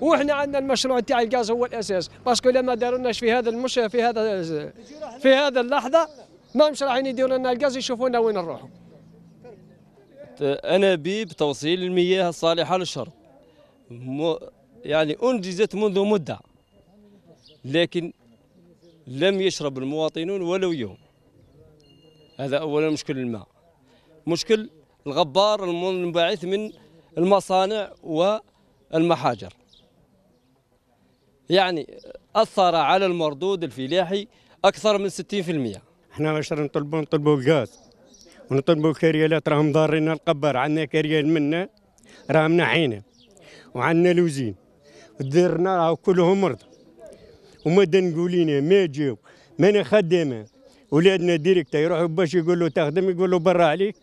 وإحنا عندنا المشروع تاع الغاز هو الأساس باسكو لما دارولناش في هذا المش في هذا في هذا اللحظة ما مش رايحين يديروا لنا الغاز يشوفونا وين نروحوا أنا بي بتوصيل المياه الصالحة للشرب يعني أنجزت منذ مدة لكن لم يشرب المواطنون ولو يوم هذا أولا مشكل الماء مشكل الغبار المنبعث من المصانع والمحاجر يعني أثر على المردود الفلاحي أكثر من 60% احنا واش نطلبوا نطلبوا غاز ونطلبوا كريالات راهم ضارين القبار عندنا كريال منا راهم نحينا وعندنا لوزين ديرنا راهو كلهم مرضى وما دنقولينا ما جاو ما خدامه ولادنا ديريكت يروحوا باش يقولوا تخدم يقولوا برا عليك